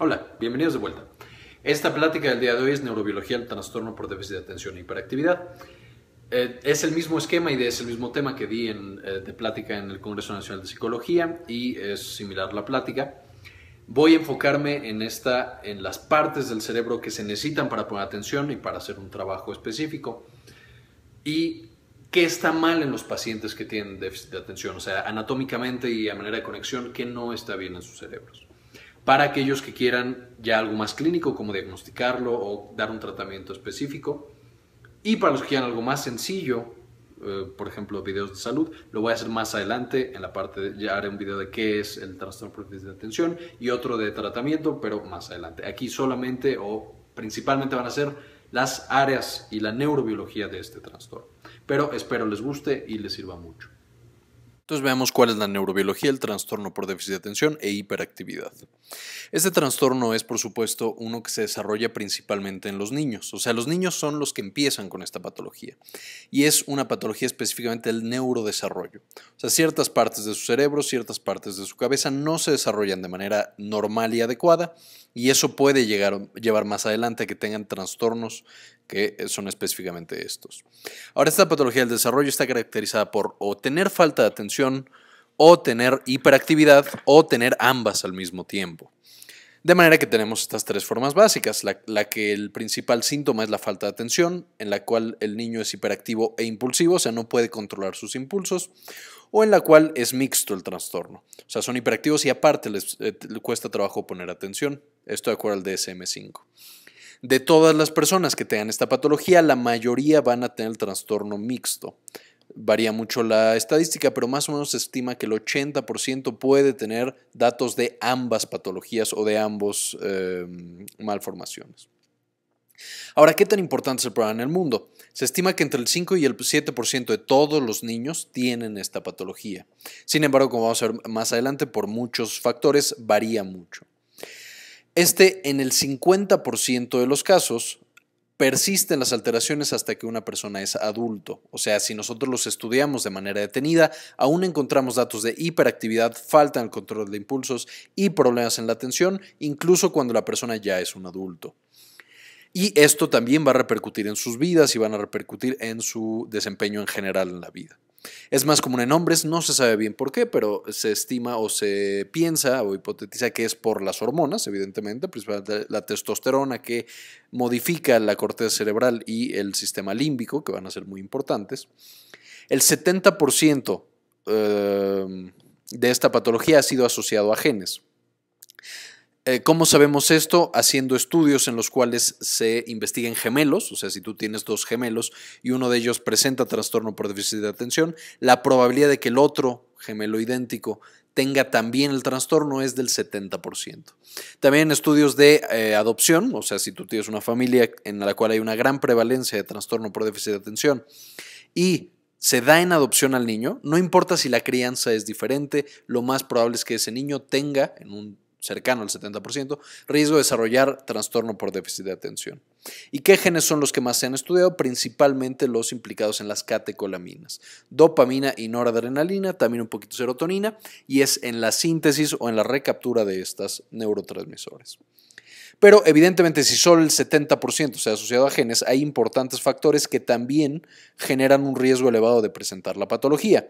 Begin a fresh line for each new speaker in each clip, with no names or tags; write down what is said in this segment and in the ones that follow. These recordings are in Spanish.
Hola, bienvenidos de vuelta. Esta plática del día de hoy es Neurobiología del Trastorno por Déficit de Atención e Hiperactividad. Eh, es el mismo esquema y es el mismo tema que di en, eh, de plática en el Congreso Nacional de Psicología y es similar la plática. Voy a enfocarme en, esta, en las partes del cerebro que se necesitan para poner atención y para hacer un trabajo específico. Y qué está mal en los pacientes que tienen déficit de atención, o sea, anatómicamente y a manera de conexión, qué no está bien en sus cerebros para aquellos que quieran ya algo más clínico, como diagnosticarlo o dar un tratamiento específico. Y para los que quieran algo más sencillo, eh, por ejemplo, videos de salud, lo voy a hacer más adelante en la parte, ya haré un video de qué es el trastorno por déficit de atención y otro de tratamiento, pero más adelante. Aquí solamente o principalmente van a ser las áreas y la neurobiología de este trastorno. Pero espero les guste y les sirva mucho. Entonces veamos cuál es la neurobiología el trastorno por déficit de atención e hiperactividad. Este trastorno es, por supuesto, uno que se desarrolla principalmente en los niños. O sea, los niños son los que empiezan con esta patología. Y es una patología específicamente del neurodesarrollo. O sea, ciertas partes de su cerebro, ciertas partes de su cabeza no se desarrollan de manera normal y adecuada. Y eso puede llegar, llevar más adelante a que tengan trastornos que son específicamente estos. Ahora, esta patología del desarrollo está caracterizada por o tener falta de atención, o tener hiperactividad, o tener ambas al mismo tiempo. De manera que tenemos estas tres formas básicas, la, que el principal síntoma es la falta de atención, en la cual el niño es hiperactivo e impulsivo, o sea, no puede controlar sus impulsos, o en la cual es mixto el trastorno, o sea, son hiperactivos y aparte les eh, cuesta trabajo poner atención. Esto de acuerdo al DSM-5. De todas las personas que tengan esta patología, la mayoría van a tener el trastorno mixto. Varía mucho la estadística, pero más o menos se estima que el 80% puede tener datos de ambas patologías o de ambas em, malformaciones. Ahora, ¿qué tan importante es el problema en el mundo? Se estima que entre el 5 y el 7% de todos los niños tienen esta patología. Sin embargo, como vamos a ver más adelante, por muchos factores varía mucho. Este, en el 50% de los casos, persisten las alteraciones hasta que una persona es adulto. O sea, si nosotros los estudiamos de manera detenida, aún encontramos datos de hiperactividad, falta en el control de impulsos y problemas en la atención, incluso cuando la persona ya es un adulto. Y esto también va a repercutir en sus vidas y van a repercutir en su desempeño en general en la vida. Es más común en hombres, no se sabe bien por qué, pero se estima o se piensa o hipotetiza que es por las hormonas, evidentemente, principalmente la testosterona que modifica la corteza cerebral y el sistema límbico, que van a ser muy importantes. El 70% eh, de esta patología ha sido asociado a genes. Eh, ¿Cómo sabemos esto? Haciendo estudios en los cuales se investiguen gemelos, o sea, si tú tienes dos gemelos y uno de ellos presenta trastorno por déficit de atención, la probabilidad de que el otro gemelo idéntico tenga también el trastorno es del 70%. También estudios de eh, adopción, o sea, si tú tienes una familia en la cual hay una gran prevalencia de trastorno por déficit de atención y se da en adopción al niño, no importa si la crianza es diferente, lo más probable es que ese niño tenga en un cercano al 70%, riesgo de desarrollar trastorno por déficit de atención. ¿Y qué genes son los que más se han estudiado? Principalmente los implicados en las catecolaminas, dopamina y noradrenalina, también un poquito serotonina, y es en la síntesis o en la recaptura de estas neurotransmisores. Pero evidentemente si solo el 70% se ha asociado a genes, hay importantes factores que también generan un riesgo elevado de presentar la patología.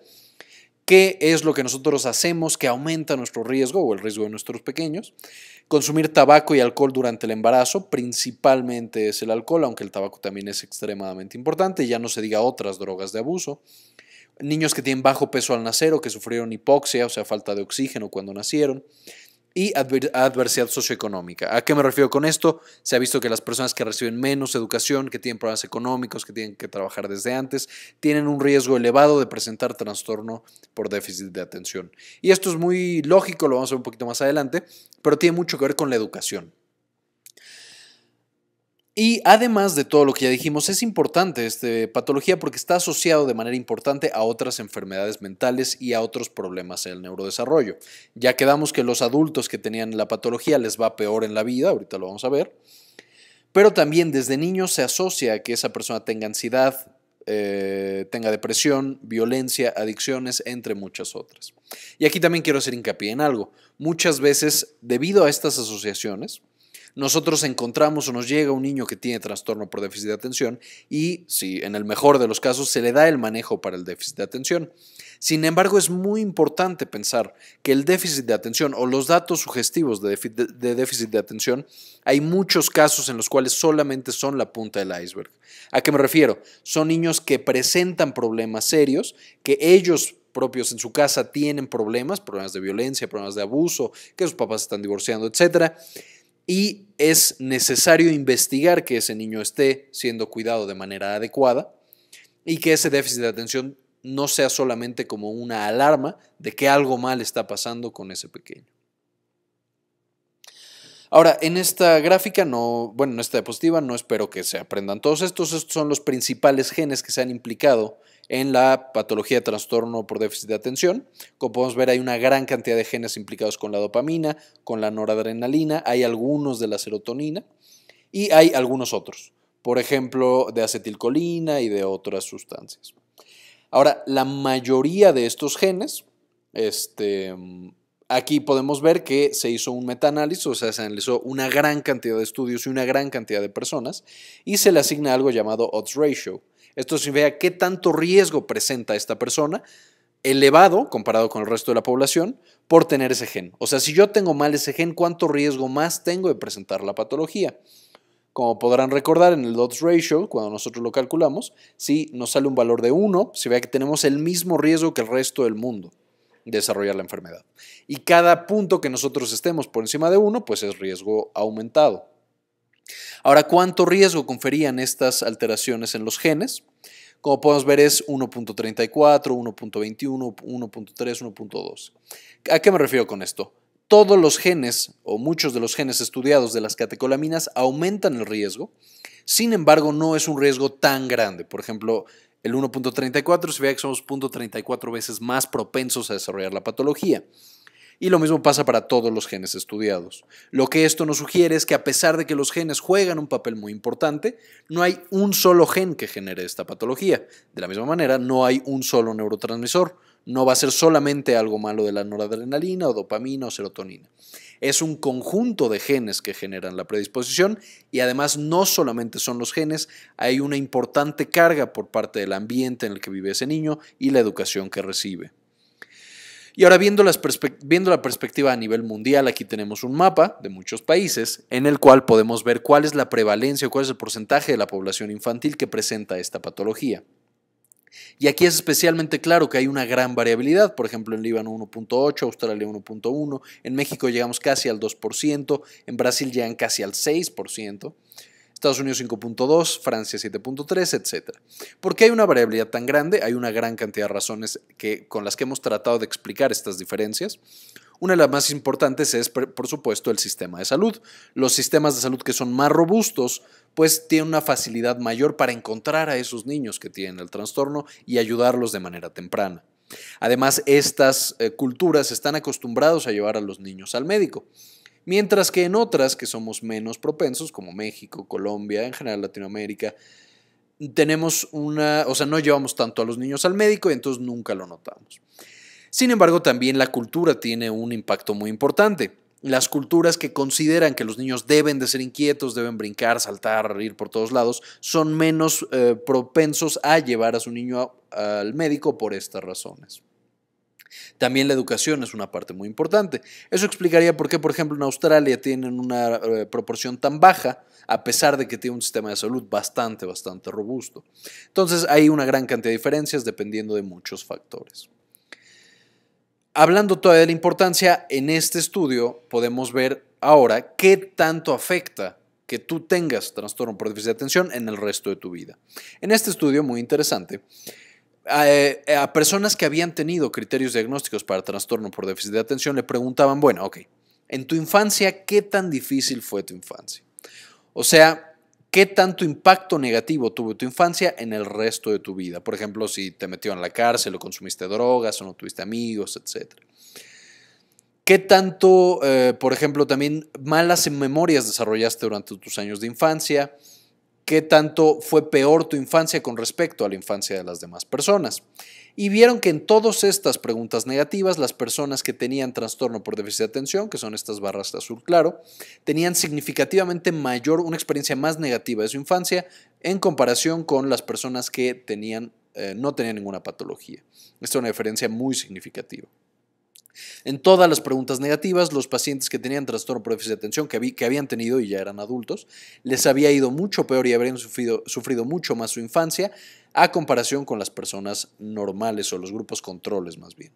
¿Qué es lo que nosotros hacemos que aumenta nuestro riesgo o el riesgo de nuestros pequeños? Consumir tabaco y alcohol durante el embarazo, principalmente es el alcohol, aunque el tabaco también es extremadamente importante, ya no se diga otras drogas de abuso. Niños que tienen bajo peso al nacer o que sufrieron hipoxia, o sea, falta de oxígeno cuando nacieron y adversidad socioeconómica. ¿A qué me refiero con esto? Se ha visto que las personas que reciben menos educación, que tienen problemas económicos, que tienen que trabajar desde antes, tienen un riesgo elevado de presentar trastorno por déficit de atención. Y esto es muy lógico, lo vamos a ver un poquito más adelante, pero tiene mucho que ver con la educación. Y además de todo lo que ya dijimos, es importante esta patología porque está asociado de manera importante a otras enfermedades mentales y a otros problemas en el neurodesarrollo. Ya quedamos que los adultos que tenían la patología les va peor en la vida, ahorita lo vamos a ver, pero también desde niños se asocia a que esa persona tenga ansiedad, eh, tenga depresión, violencia, adicciones, entre muchas otras. Y aquí también quiero hacer hincapié en algo. Muchas veces, debido a estas asociaciones, nosotros encontramos o nos llega un niño que tiene trastorno por déficit de atención y, si en el mejor de los casos, se le da el manejo para el déficit de atención. Sin embargo, es muy importante pensar que el déficit de atención o los datos sugestivos de, déficit de atención, hay muchos casos en los cuales solamente son la punta del iceberg. ¿A qué me refiero? Son niños que presentan problemas serios, que ellos propios en su casa tienen problemas, problemas de violencia, problemas de abuso, que sus papás están divorciando, etcétera. Y es necesario investigar que ese niño esté siendo cuidado de manera adecuada y que ese déficit de atención no sea solamente como una alarma de que algo mal está pasando con ese pequeño. Ahora, en esta gráfica, no, bueno, en esta diapositiva, no espero que se aprendan todos estos. Estos son los principales genes que se han implicado en la patología de trastorno por déficit de atención. Como podemos ver, hay una gran cantidad de genes implicados con la dopamina, con la noradrenalina, hay algunos de la serotonina y hay algunos otros, por ejemplo, de acetilcolina y de otras sustancias. Ahora, la mayoría de estos genes, este, aquí podemos ver que se hizo un metaanálisis, o sea, se analizó una gran cantidad de estudios y una gran cantidad de personas y se le asigna algo llamado odds ratio, esto significa qué tanto riesgo presenta esta persona elevado comparado con el resto de la población por tener ese gen. O sea, si yo tengo mal ese gen, ¿cuánto riesgo más tengo de presentar la patología? Como podrán recordar en el odds ratio, cuando nosotros lo calculamos, si nos sale un valor de 1, se vea que tenemos el mismo riesgo que el resto del mundo de desarrollar la enfermedad. Y cada punto que nosotros estemos por encima de 1, pues es riesgo aumentado. Ahora, ¿cuánto riesgo conferían estas alteraciones en los genes? Como podemos ver es 1.34, 1.21, 1.3, 1.2. ¿A qué me refiero con esto? Todos los genes o muchos de los genes estudiados de las catecolaminas aumentan el riesgo, sin embargo no es un riesgo tan grande. Por ejemplo, el 1.34 se ve que somos 0.34 veces más propensos a desarrollar la patología. Y lo mismo pasa para todos los genes estudiados. Lo que esto nos sugiere es que a pesar de que los genes juegan un papel muy importante, no hay un solo gen que genere esta patología. De la misma manera, no hay un solo neurotransmisor. No va a ser solamente algo malo de la noradrenalina o dopamina o serotonina. Es un conjunto de genes que generan la predisposición y además no solamente son los genes, hay una importante carga por parte del ambiente en el que vive ese niño y la educación que recibe. Y ahora viendo, la perspectiva a nivel mundial, aquí tenemos un mapa de muchos países en el cual podemos ver cuál es la prevalencia o cuál es el porcentaje de la población infantil que presenta esta patología. Y aquí es especialmente claro que hay una gran variabilidad, por ejemplo en Líbano 1.8, Australia 1.1, en México llegamos casi al 2%, en Brasil llegan casi al 6%, Estados Unidos 5.2, Francia 7.3, etc. ¿Por qué hay una variabilidad tan grande? Hay una gran cantidad de razones con las que hemos tratado de explicar estas diferencias. Una de las más importantes es, por supuesto, el sistema de salud. Los sistemas de salud que son más robustos, pues tienen una facilidad mayor para encontrar a esos niños que tienen el trastorno y ayudarlos de manera temprana. Además, estas eh, culturas están acostumbrados a llevar a los niños al médico. Mientras que en otras que somos menos propensos, como México, Colombia, en general Latinoamérica, tenemos una, o sea, no llevamos tanto a los niños al médico y entonces nunca lo notamos. Sin embargo, también la cultura tiene un impacto muy importante. Las culturas que consideran que los niños deben de ser inquietos, deben brincar, saltar, ir por todos lados, son menos eh, propensos a llevar a su niño al médico por estas razones. También la educación es una parte muy importante. Eso explicaría por qué, por ejemplo, en Australia tienen una eh, proporción tan baja, a pesar de que tiene un sistema de salud bastante, bastante robusto. Entonces hay una gran cantidad de diferencias dependiendo de muchos factores. Hablando todavía de la importancia, en este estudio podemos ver ahora qué tanto afecta que tú tengas trastorno por déficit de atención en el resto de tu vida. En este estudio, muy interesante, eh, a, personas que habían tenido criterios diagnósticos para trastorno por déficit de atención le preguntaban, bueno, ok, en tu infancia, ¿qué tan difícil fue tu infancia? O sea, ¿qué tanto impacto negativo tuvo tu infancia en el resto de tu vida? Por ejemplo, si te metió en la cárcel o consumiste drogas o no tuviste amigos, etc. ¿Qué tanto, eh, por ejemplo, también malas memorias desarrollaste durante tus años de infancia? qué tanto fue peor tu infancia con respecto a la infancia de las demás personas. Y vieron que en todas estas preguntas negativas, las personas que tenían trastorno por déficit de atención, que son estas barras de azul claro, tenían significativamente mayor, una experiencia más negativa de su infancia en comparación con las personas que tenían, eh, no tenían ninguna patología. Esta es una diferencia muy significativa. En todas las preguntas negativas, los pacientes que tenían trastorno por déficit de atención, que, habían tenido y ya eran adultos, les había ido mucho peor y habrían sufrido, mucho más su infancia a comparación con las personas normales o los grupos controles más bien.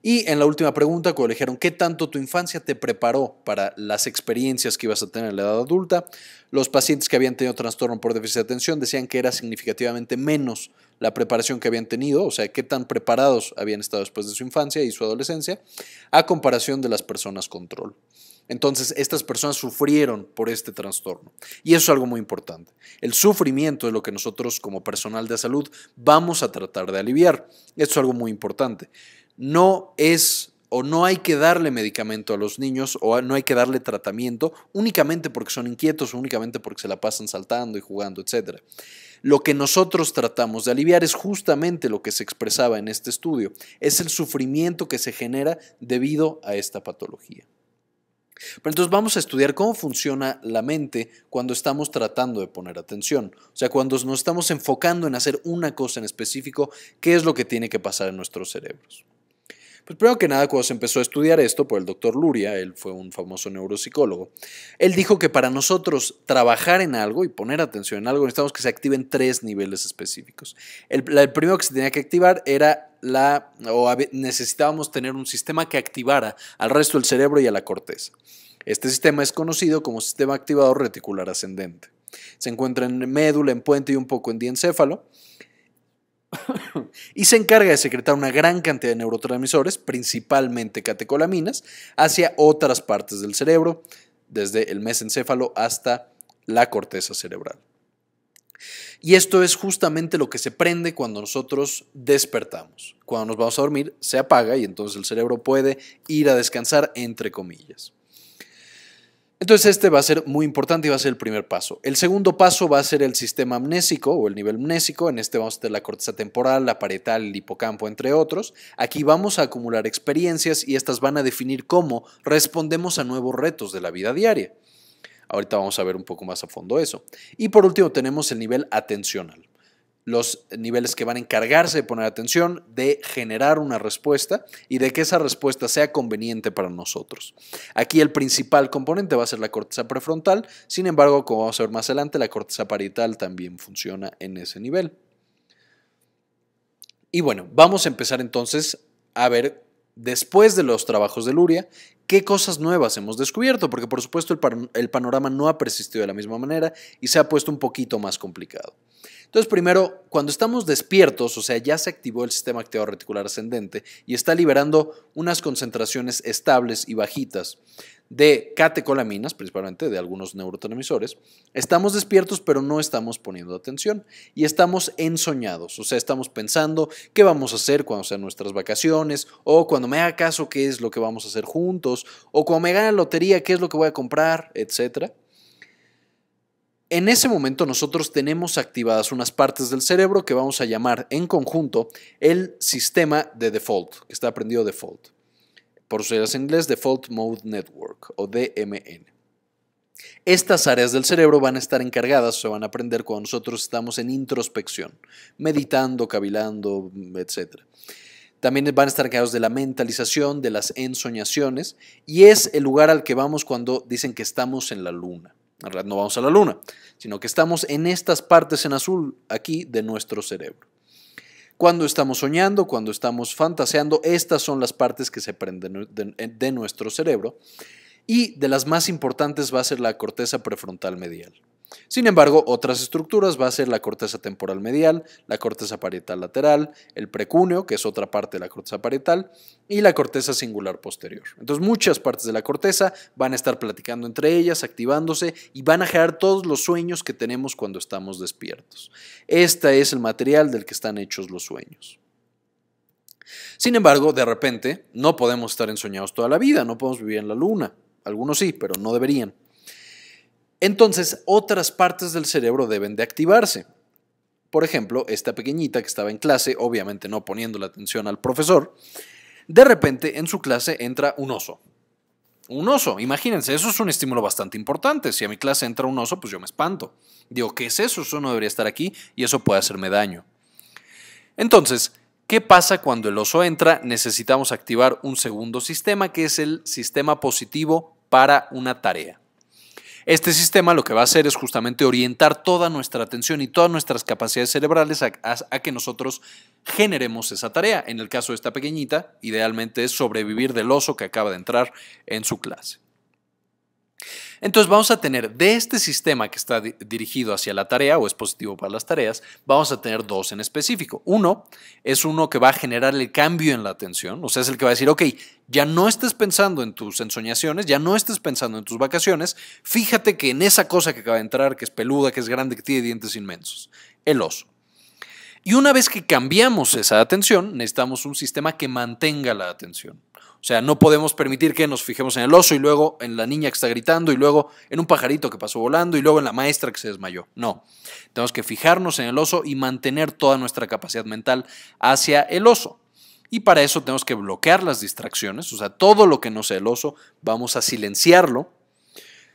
Y en la última pregunta, cuando dijeron qué tanto tu infancia te preparó para las experiencias que ibas a tener en la edad adulta, los pacientes que habían tenido trastorno por déficit de atención decían que era significativamente menos la preparación que habían tenido, o sea, qué tan preparados habían estado después de su infancia y su adolescencia, a comparación de las personas control. Entonces, estas personas sufrieron por este trastorno. Y eso es algo muy importante. El sufrimiento es lo que nosotros como personal de salud vamos a tratar de aliviar. Eso es algo muy importante. No es o no hay que darle medicamento a los niños o no hay que darle tratamiento únicamente porque son inquietos, únicamente porque se la pasan saltando y jugando, etcétera. Lo que nosotros tratamos de aliviar es justamente lo que se expresaba en este estudio, es el sufrimiento que se genera debido a esta patología. Pero entonces vamos a estudiar cómo funciona la mente cuando estamos tratando de poner atención. O sea, cuando nos estamos enfocando en hacer una cosa en específico, qué es lo que tiene que pasar en nuestros cerebros. Pues primero que nada, cuando se empezó a estudiar esto por el doctor Luria, él fue un famoso neuropsicólogo, él dijo que para nosotros trabajar en algo y poner atención en algo necesitamos que se activen tres niveles específicos. El, primero que se tenía que activar era la, o necesitábamos tener un sistema que activara al resto del cerebro y a la corteza. Este sistema es conocido como sistema activador reticular ascendente. Se encuentra en médula, en puente y un poco en diencéfalo. y se encarga de secretar una gran cantidad de neurotransmisores, principalmente catecolaminas, hacia otras partes del cerebro, desde el mesencéfalo hasta la corteza cerebral. Y esto es justamente lo que se prende cuando nosotros despertamos. Cuando nos vamos a dormir, se apaga y entonces el cerebro puede ir a descansar, entre comillas. Entonces este va a ser muy importante y va a ser el primer paso. El segundo paso va a ser el sistema amnésico o el nivel amnésico. En este vamos a tener la corteza temporal, la parietal, el hipocampo, entre otros. Aquí vamos a acumular experiencias y estas van a definir cómo respondemos a nuevos retos de la vida diaria. Ahorita vamos a ver un poco más a fondo eso. Y por último tenemos el nivel atencional los niveles que van a encargarse de poner atención, de generar una respuesta y de que esa respuesta sea conveniente para nosotros. Aquí el principal componente va a ser la corteza prefrontal, sin embargo, como vamos a ver más adelante, la corteza parietal también funciona en ese nivel. Y bueno, vamos a empezar entonces a ver después de los trabajos de Luria, qué cosas nuevas hemos descubierto, porque por supuesto el, el, panorama no ha persistido de la misma manera y se ha puesto un poquito más complicado. Entonces, primero, cuando estamos despiertos, o sea, ya se activó el sistema activador reticular ascendente y está liberando unas concentraciones estables y bajitas de catecolaminas, principalmente de algunos neurotransmisores, estamos despiertos pero no estamos poniendo atención y estamos ensoñados, o sea, estamos pensando qué vamos a hacer cuando sean nuestras vacaciones o cuando me haga caso qué es lo que vamos a hacer juntos o cuando me gane la lotería qué es lo que voy a comprar, etcétera. En ese momento nosotros tenemos activadas unas partes del cerebro que vamos a llamar en conjunto el sistema de default, que está aprendido default. Por sus en inglés, Default Mode Network o DMN. Estas áreas del cerebro van a estar encargadas, se van a aprender cuando nosotros estamos en introspección, meditando, cavilando, etc. También van a estar encargados de la mentalización, de las ensoñaciones, y es el lugar al que vamos cuando dicen que estamos en la luna. En realidad no vamos a la luna, sino que estamos en estas partes en azul aquí de nuestro cerebro. Cuando estamos soñando, cuando estamos fantaseando, estas son las partes que se prenden de, nuestro cerebro y de las más importantes va a ser la corteza prefrontal medial. Sin embargo, otras estructuras va a ser la corteza temporal medial, la corteza parietal lateral, el precúneo, que es otra parte de la corteza parietal, y la corteza singular posterior. Entonces, muchas partes de la corteza van a estar platicando entre ellas, activándose y van a generar todos los sueños que tenemos cuando estamos despiertos. Este es el material del que están hechos los sueños. Sin embargo, de repente, no podemos estar ensoñados toda la vida, no podemos vivir en la luna. Algunos sí, pero no deberían. Entonces, otras partes del cerebro deben de activarse. Por ejemplo, esta pequeñita que estaba en clase, obviamente no poniendo la atención al profesor, de repente en su clase entra un oso. Un oso, imagínense, eso es un estímulo bastante importante. Si a mi clase entra un oso, pues yo me espanto. Digo, ¿qué es eso? Eso no debería estar aquí y eso puede hacerme daño. Entonces, ¿qué pasa cuando el oso entra? Necesitamos activar un segundo sistema, que es el sistema positivo para una tarea. Este sistema lo que va a hacer es justamente orientar toda nuestra atención y todas nuestras capacidades cerebrales a, que nosotros generemos esa tarea. En el caso de esta pequeñita, idealmente es sobrevivir del oso que acaba de entrar en su clase. Entonces vamos a tener de este sistema que está dirigido hacia la tarea o es positivo para las tareas, vamos a tener dos en específico. Uno es uno que va a generar el cambio en la atención, o sea, es el que va a decir, ok, ya no estés pensando en tus ensoñaciones, ya no estés pensando en tus vacaciones, fíjate que en esa cosa que acaba de entrar, que es peluda, que es grande, que tiene dientes inmensos, el oso. Y una vez que cambiamos esa atención, necesitamos un sistema que mantenga la atención. O sea, no podemos permitir que nos fijemos en el oso y luego en la niña que está gritando y luego en un pajarito que pasó volando y luego en la maestra que se desmayó. No, tenemos que fijarnos en el oso y mantener toda nuestra capacidad mental hacia el oso. Y para eso tenemos que bloquear las distracciones, o sea, todo lo que no sea el oso, vamos a silenciarlo.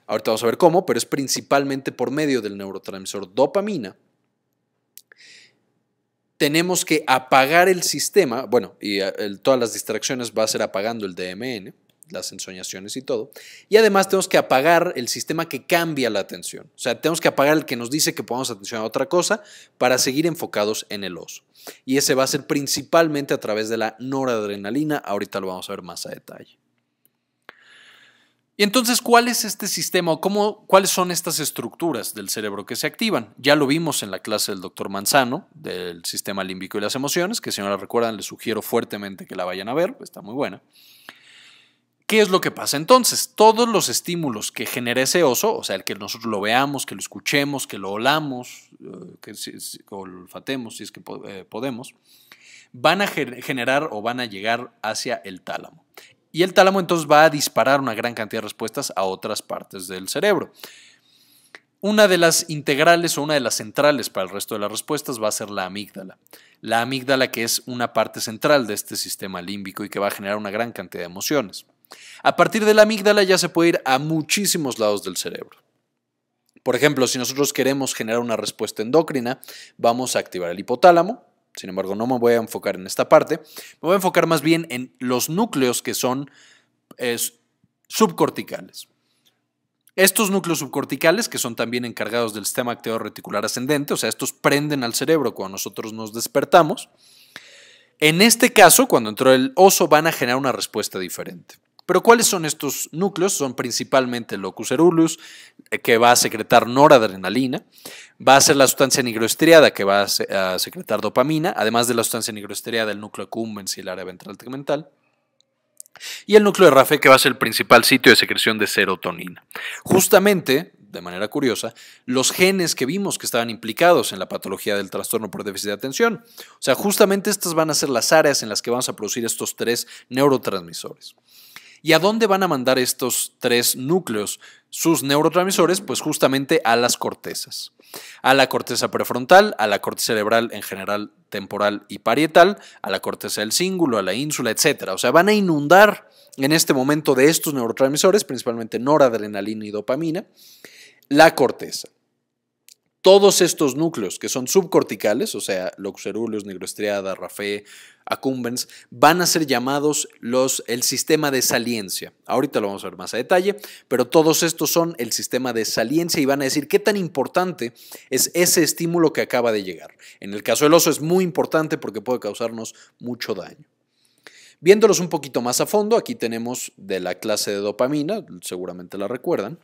Ahorita vamos a ver cómo, pero es principalmente por medio del neurotransmisor dopamina tenemos que apagar el sistema, bueno, y eh, todas las distracciones va a ser apagando el DMN, las ensoñaciones y todo. Y además tenemos que apagar el sistema que cambia la atención. O sea, tenemos que apagar el que nos dice que pongamos atención a otra cosa para seguir enfocados en el oso. Y ese va a ser principalmente a través de la noradrenalina. Ahorita lo vamos a ver más a detalle. Y entonces, ¿cuál es este sistema o cómo, cuáles son estas estructuras del cerebro que se activan? Ya lo vimos en la clase del doctor Manzano, del sistema límbico y las emociones, que si no la recuerdan, les sugiero fuertemente que la vayan a ver, pues, está muy buena. ¿Qué es lo que pasa entonces? Todos los estímulos que genera ese oso, o sea, el que nosotros lo veamos, que lo escuchemos, que lo olamos, eh, que olfatemos, si es que eh, podemos, van a generar o van a llegar hacia el tálamo. Y el tálamo entonces va a disparar una gran cantidad de respuestas a otras partes del cerebro. Una de las integrales o una de las centrales para el resto de las respuestas va a ser la amígdala. La amígdala que es una parte central de este sistema límbico y que va a generar una gran cantidad de emociones. A partir de la amígdala ya se puede ir a muchísimos lados del cerebro. Por ejemplo, si nosotros queremos generar una respuesta endocrina, vamos a activar el hipotálamo, sin embargo, no me voy a enfocar en esta parte. Me voy a enfocar más bien en los núcleos que son subcorticales. Estos núcleos subcorticales, que son también encargados del sistema activo reticular ascendente, o sea, estos prenden al cerebro cuando nosotros nos despertamos. En este caso, cuando entró el oso, van a generar una respuesta diferente. Pero ¿cuáles son estos núcleos? Son principalmente el locus cerulus, eh, que va a secretar noradrenalina, va a ser la sustancia nigroestriada, que va a secretar dopamina, además de la sustancia nigroestriada, el núcleo cumben y el área ventral tegmental. Y el núcleo de Rafe, que va a ser el principal sitio de secreción de serotonina. Justamente, de manera curiosa, los genes que vimos que estaban implicados en la patología del trastorno por déficit de atención. O sea, justamente estas van a ser las áreas en las que vamos a producir estos tres neurotransmisores. ¿Y a dónde van a mandar estos tres núcleos? Sus neurotransmisores, pues justamente a las cortezas. A la corteza prefrontal, a la corteza cerebral en general, temporal y parietal, a la corteza del cíngulo, a la ínsula, etc. O sea, van a inundar en este momento de estos neurotransmisores, principalmente noradrenalina y dopamina, la corteza todos estos núcleos que son subcorticales, o sea, loxeruleus, Negroestriada, rafé, accumbens, van a ser llamados los, el sistema de saliencia. Ahorita lo vamos a ver más a detalle, pero todos estos son el sistema de saliencia y van a decir qué tan importante es ese estímulo que acaba de llegar. En el caso del oso es muy importante porque puede causarnos mucho daño. Viéndolos un poquito más a fondo, aquí tenemos de la clase de dopamina, seguramente la recuerdan,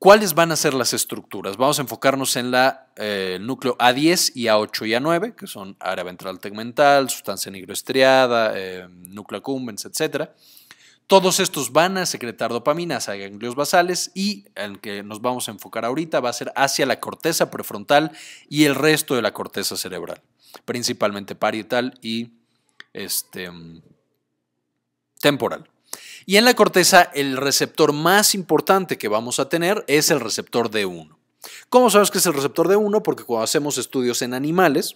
¿Cuáles van a ser las estructuras? Vamos a enfocarnos en la, el eh, núcleo A10 y A8 y A9, que son área ventral tegmental, sustancia nigroestriada, eh, núcleo accumbens, etc. Todos estos van a secretar dopamina hacia ganglios basales y el que nos vamos a enfocar ahorita va a ser hacia la corteza prefrontal y el resto de la corteza cerebral, principalmente parietal y este, mm, temporal. Y en la corteza, el receptor más importante que vamos a tener es el receptor D1. ¿Cómo sabes que es el receptor D1? Porque cuando hacemos estudios en animales,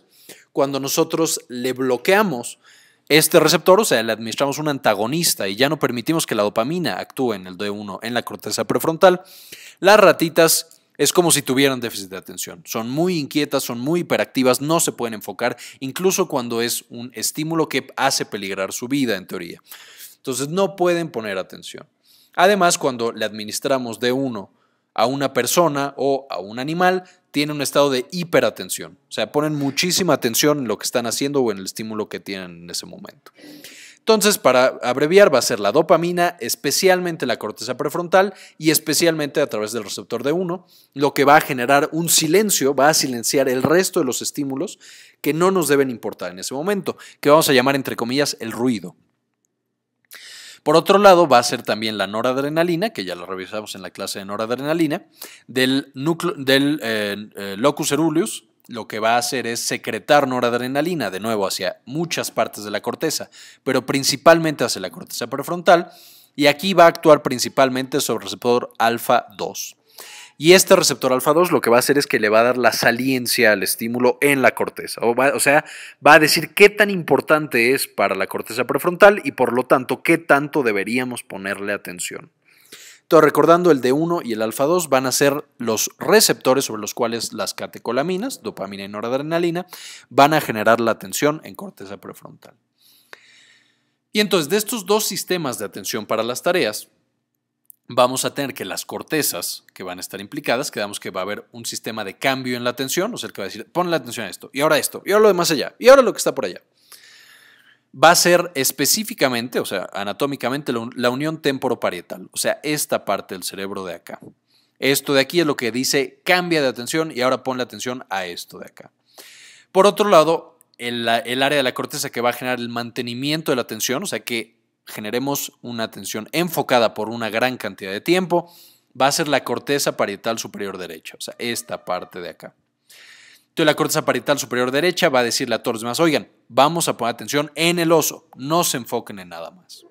cuando nosotros le bloqueamos este receptor, o sea, le administramos un antagonista y ya no permitimos que la dopamina actúe en el D1 en la corteza prefrontal, las ratitas es como si tuvieran déficit de atención. Son muy inquietas, son muy hiperactivas, no se pueden enfocar, incluso cuando es un estímulo que hace peligrar su vida, en teoría. Entonces no pueden poner atención. Además, cuando le administramos de uno a una persona o a un animal, tiene un estado de hiperatención. O sea, ponen muchísima atención en lo que están haciendo o en el estímulo que tienen en ese momento. Entonces, para abreviar, va a ser la dopamina, especialmente la corteza prefrontal y especialmente a través del receptor de 1, lo que va a generar un silencio, va a silenciar el resto de los estímulos que no nos deben importar en ese momento, que vamos a llamar entre comillas el ruido. Por otro lado, va a ser también la noradrenalina, que ya la revisamos en la clase de noradrenalina, del, núcleo, del eh, eh, locus ceruleus, lo que va a hacer es secretar noradrenalina de nuevo hacia muchas partes de la corteza, pero principalmente hacia la corteza prefrontal, y aquí va a actuar principalmente sobre el receptor alfa 2. Y este receptor alfa 2 lo que va a hacer es que le va a dar la saliencia al estímulo en la corteza. O, sea, va a decir qué tan importante es para la corteza prefrontal y por lo tanto qué tanto deberíamos ponerle atención. Entonces, recordando, el D1 y el alfa 2 van a ser los receptores sobre los cuales las catecolaminas, dopamina y noradrenalina, van a generar la atención en corteza prefrontal. Y entonces, de estos dos sistemas de atención para las tareas, vamos a tener que las cortezas que van a estar implicadas, quedamos que va a haber un sistema de cambio en la atención, o sea, el que va a decir, pon la atención a esto, y ahora esto, y ahora lo demás allá, y ahora lo que está por allá. Va a ser específicamente, o sea, anatómicamente, la unión temporoparietal, o sea, esta parte del cerebro de acá. Esto de aquí es lo que dice cambia de atención y ahora pon la atención a esto de acá. Por otro lado, el, el área de la corteza que va a generar el mantenimiento de la atención, o sea, que generemos una atención enfocada por una gran cantidad de tiempo, va a ser la corteza parietal superior derecha, o sea, esta parte de acá. Entonces la corteza parietal superior derecha va a decir a todos los demás, oigan, vamos a poner atención en el oso, no se enfoquen en nada más.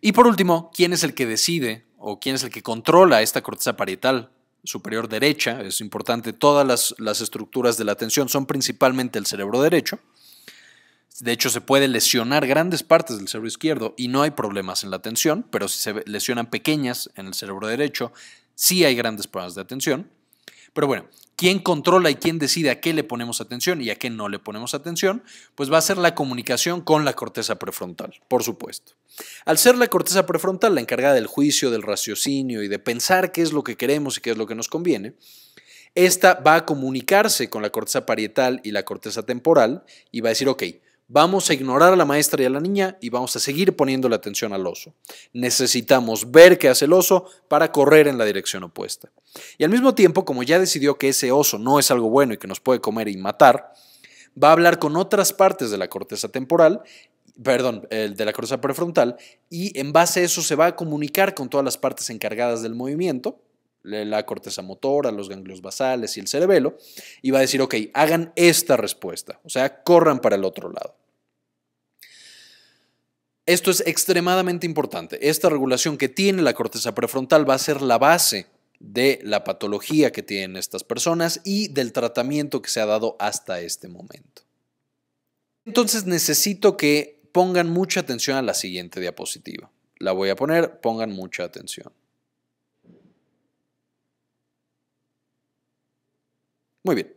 Y por último, ¿quién es el que decide o quién es el que controla esta corteza parietal superior derecha? Es importante, todas las, las estructuras de la atención son principalmente el cerebro derecho. De hecho, se puede lesionar grandes partes del cerebro izquierdo y no hay problemas en la atención, pero si se lesionan pequeñas en el cerebro derecho, sí hay grandes problemas de atención. Pero bueno, ¿quién controla y quién decide a qué le ponemos atención y a qué no le ponemos atención? Pues va a ser la comunicación con la corteza prefrontal, por supuesto. Al ser la corteza prefrontal la encargada del juicio, del raciocinio y de pensar qué es lo que queremos y qué es lo que nos conviene, esta va a comunicarse con la corteza parietal y la corteza temporal y va a decir, ok, Vamos a ignorar a la maestra y a la niña y vamos a seguir poniendo la atención al oso. Necesitamos ver qué hace el oso para correr en la dirección opuesta. Y al mismo tiempo, como ya decidió que ese oso no es algo bueno y que nos puede comer y matar, va a hablar con otras partes de la corteza temporal perdón, de la corteza prefrontal, y en base a eso se va a comunicar con todas las partes encargadas del movimiento, la corteza motora, los ganglios basales y el cerebelo, y va a decir, ok, hagan esta respuesta, o sea, corran para el otro lado. Esto es extremadamente importante. Esta regulación que tiene la corteza prefrontal va a ser la base de la patología que tienen estas personas y del tratamiento que se ha dado hasta este momento. Entonces necesito que pongan mucha atención a la siguiente diapositiva. La voy a poner, pongan mucha atención. Muy bien.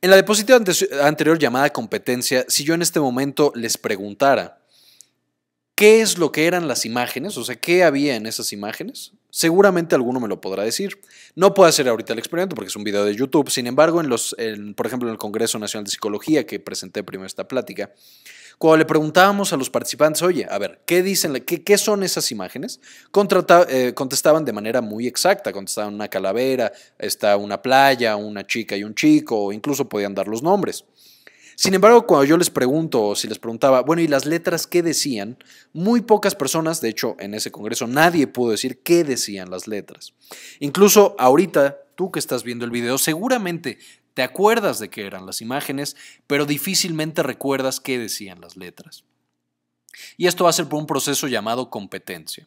En la diapositiva anterior llamada competencia, si yo en este momento les preguntara, qué es lo que eran las imágenes, o sea, qué había en esas imágenes, seguramente alguno me lo podrá decir. No puedo hacer ahorita el experimento porque es un video de YouTube, sin embargo, en los, por ejemplo, en el Congreso Nacional de Psicología que presenté primero esta plática, cuando le preguntábamos a los participantes, oye, a ver, ¿qué dicen, qué, son esas imágenes? Eh, contestaban de manera muy exacta, contestaban una calavera, está una playa, una chica y un chico, o incluso podían dar los nombres. Sin embargo, cuando yo les pregunto o si les preguntaba, bueno, ¿y las letras qué decían? Muy pocas personas, de hecho, en ese congreso nadie pudo decir qué decían las letras. Incluso ahorita, tú que estás viendo el video, seguramente te acuerdas de qué eran las imágenes, pero difícilmente recuerdas qué decían las letras. Y esto va a ser por un proceso llamado competencia.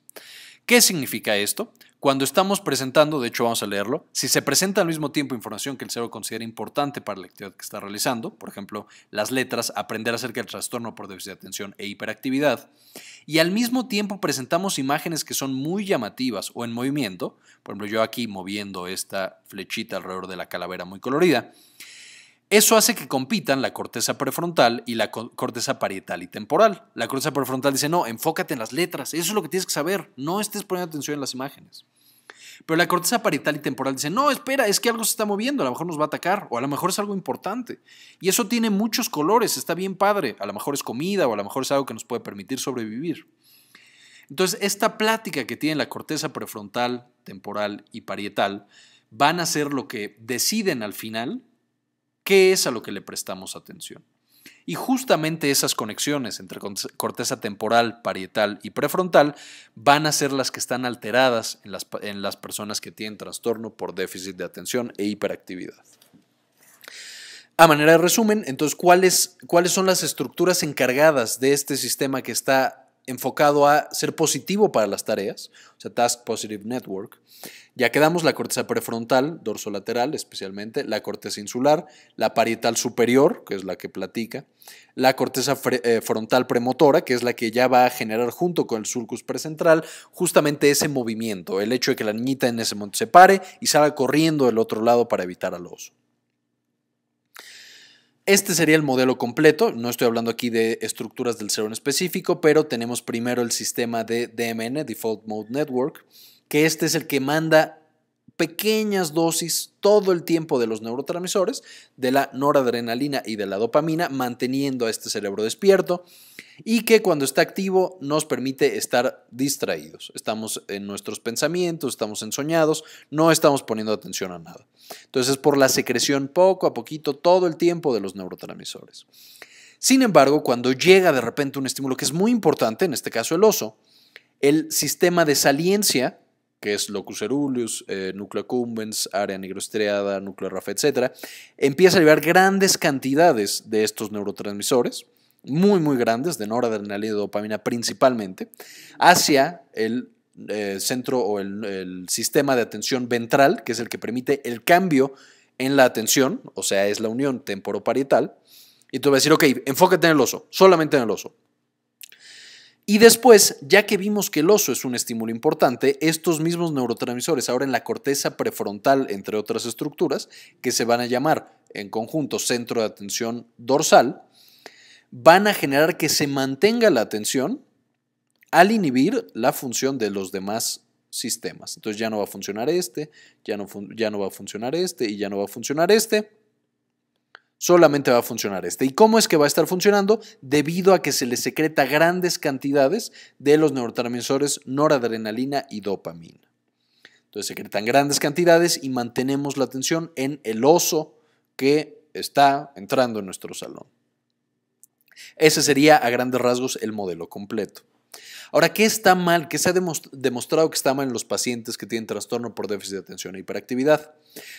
¿Qué significa esto? Cuando estamos presentando, de hecho vamos a leerlo, si se presenta al mismo tiempo información que el cerebro considera importante para la actividad que está realizando, por ejemplo, las letras, aprender acerca del trastorno por déficit de atención e hiperactividad, y al mismo tiempo presentamos imágenes que son muy llamativas o en movimiento, por ejemplo yo aquí moviendo esta flechita alrededor de la calavera muy colorida, eso hace que compitan la corteza prefrontal y la corteza parietal y temporal. La corteza prefrontal dice, no, enfócate en las letras, eso es lo que tienes que saber, no estés poniendo atención en las imágenes. Pero la corteza parietal y temporal dice, no, espera, es que algo se está moviendo, a lo mejor nos va a atacar, o a lo mejor es algo importante. Y eso tiene muchos colores, está bien padre, a lo mejor es comida, o a lo mejor es algo que nos puede permitir sobrevivir. Entonces, esta plática que tiene la corteza prefrontal, temporal y parietal van a ser lo que deciden al final qué es a lo que le prestamos atención. Y justamente esas conexiones entre corteza temporal, parietal y prefrontal van a ser las que están alteradas en las, personas que tienen trastorno por déficit de atención e hiperactividad. A manera de resumen, entonces, ¿cuáles, ¿cuáles son las estructuras encargadas de este sistema que está enfocado a ser positivo para las tareas, o sea, Task Positive Network. Ya quedamos la corteza prefrontal, dorso lateral especialmente, la corteza insular, la parietal superior, que es la que platica, la corteza eh, frontal premotora, que es la que ya va a generar junto con el sulcus precentral justamente ese movimiento, el hecho de que la niñita en ese momento se pare y salga corriendo del otro lado para evitar al oso. Este sería el modelo completo, no estoy hablando aquí de estructuras del servidor en específico, pero tenemos primero el sistema de DMN, Default Mode Network, que este es el que manda pequeñas dosis todo el tiempo de los neurotransmisores, de la noradrenalina y de la dopamina, manteniendo a este cerebro despierto y que cuando está activo nos permite estar distraídos. Estamos en nuestros pensamientos, estamos ensoñados, no estamos poniendo atención a nada. Entonces es por la secreción poco a poquito todo el tiempo de los neurotransmisores. Sin embargo, cuando llega de repente un estímulo que es muy importante, en este caso el oso, el sistema de saliencia que es Locus Ceruleus, eh, Núcleo Cumbens, Área nigroestriada Núcleo Rafa, etcétera, empieza a liberar grandes cantidades de estos neurotransmisores, muy, muy grandes, de noradrenalina y dopamina principalmente, hacia el eh, centro o el, sistema de atención ventral, que es el que permite el cambio en la atención, o sea, es la unión temporoparietal. y tú vas a decir, ok, enfócate en el oso, solamente en el oso. Y después, ya que vimos que el oso es un estímulo importante, estos mismos neurotransmisores ahora en la corteza prefrontal, entre otras estructuras, que se van a llamar en conjunto centro de atención dorsal, van a generar que se mantenga la atención al inhibir la función de los demás sistemas. Entonces ya no va a funcionar este, ya no, ya no va a funcionar este y ya no va a funcionar este solamente va a funcionar este. ¿Y cómo es que va a estar funcionando? Debido a que se le secreta grandes cantidades de los neurotransmisores noradrenalina y dopamina. Entonces secretan grandes cantidades y mantenemos la atención en el oso que está entrando en nuestro salón. Ese sería a grandes rasgos el modelo completo. Ahora, ¿qué está mal? ¿Qué se ha demostrado que está mal en los pacientes que tienen trastorno por déficit de atención e hiperactividad?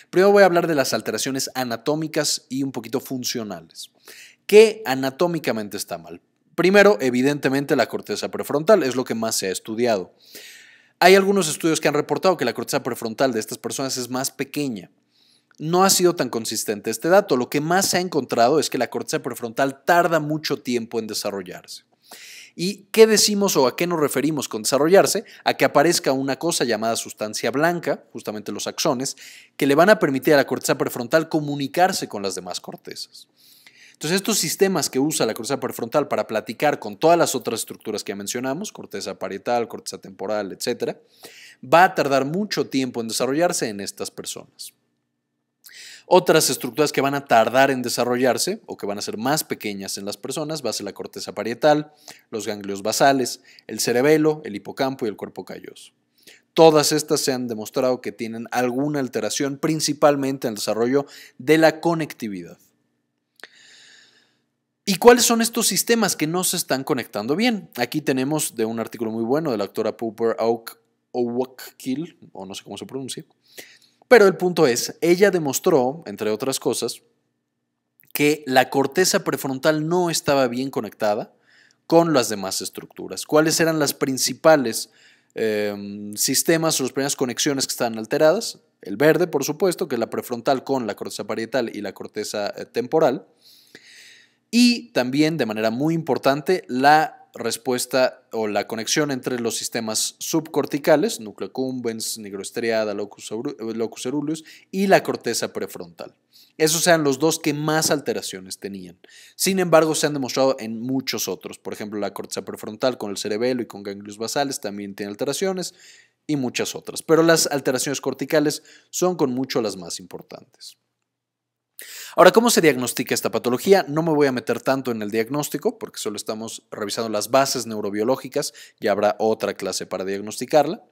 Primero voy a hablar de las alteraciones anatómicas y un poquito funcionales. ¿Qué anatómicamente está mal? Primero, evidentemente, la corteza prefrontal es lo que más se ha estudiado. Hay algunos estudios que han reportado que la corteza prefrontal de estas personas es más pequeña. No ha sido tan consistente este dato. Lo que más se ha encontrado es que la corteza prefrontal tarda mucho tiempo en desarrollarse. ¿Y qué decimos o a qué nos referimos con desarrollarse? A que aparezca una cosa llamada sustancia blanca, justamente los axones, que le van a permitir a la corteza prefrontal comunicarse con las demás cortezas. Entonces, estos sistemas que usa la corteza prefrontal para platicar con todas las otras estructuras que mencionamos, corteza parietal, corteza temporal, etcétera, va a tardar mucho tiempo en desarrollarse en estas personas. Otras estructuras que van a tardar en desarrollarse o que van a ser más pequeñas en las personas va a ser la corteza parietal, los ganglios basales, el cerebelo, el hipocampo y el cuerpo calloso. Todas estas se han demostrado que tienen alguna alteración principalmente en el desarrollo de la conectividad. ¿Y cuáles son estos sistemas que no se están conectando bien? Aquí tenemos de un artículo muy bueno de la doctora Pooper Oak o no sé cómo se pronuncia, pero el punto es, ella demostró, entre otras cosas, que la corteza prefrontal no estaba bien conectada con las demás estructuras. ¿Cuáles eran las principales em, sistemas o las primeras conexiones que estaban alteradas? El verde, por supuesto, que es la prefrontal con la corteza parietal y la corteza eh, temporal. Y también, de manera muy importante, la respuesta o la conexión entre los sistemas subcorticales, núcleo cumbens, nigroestriada, locus, eh, locus ceruleus, y la corteza prefrontal. Esos eran los dos que más alteraciones tenían. Sin embargo, se han demostrado en muchos otros. Por ejemplo, la corteza prefrontal con el cerebelo y con ganglios basales también tiene alteraciones y muchas otras. Pero las alteraciones corticales son con mucho las más importantes. Ahora, ¿cómo se diagnostica esta patología? No me voy a meter tanto en el diagnóstico porque solo estamos revisando las bases neurobiológicas y habrá otra clase para diagnosticarla.